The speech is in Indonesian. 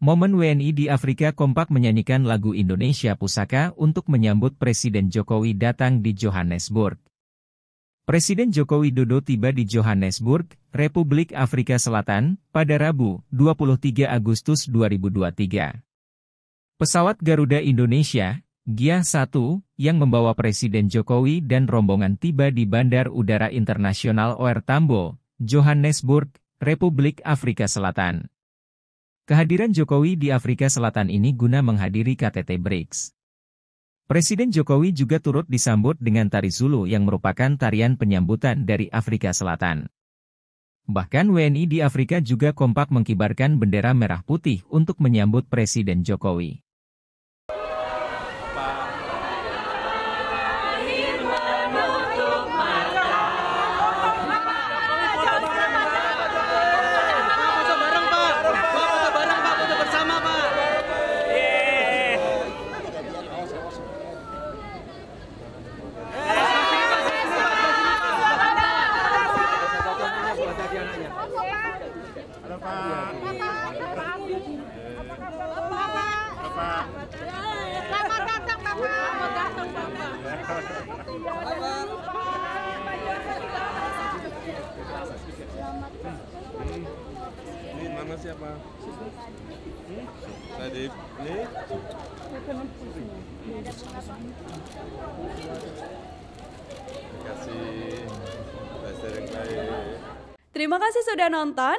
Momen WNI di Afrika kompak menyanyikan lagu Indonesia Pusaka untuk menyambut Presiden Jokowi datang di Johannesburg. Presiden Jokowi Widodo tiba di Johannesburg, Republik Afrika Selatan, pada Rabu, 23 Agustus 2023. Pesawat Garuda Indonesia, Gia 1, yang membawa Presiden Jokowi dan rombongan tiba di Bandar Udara Internasional OR Tambo, Johannesburg, Republik Afrika Selatan. Kehadiran Jokowi di Afrika Selatan ini guna menghadiri KTT BRICS. Presiden Jokowi juga turut disambut dengan tari Zulu yang merupakan tarian penyambutan dari Afrika Selatan. Bahkan WNI di Afrika juga kompak mengibarkan bendera merah putih untuk menyambut Presiden Jokowi. Halo, Selamat datang, Bapak. Terima kasih. Terima kasih sudah nonton.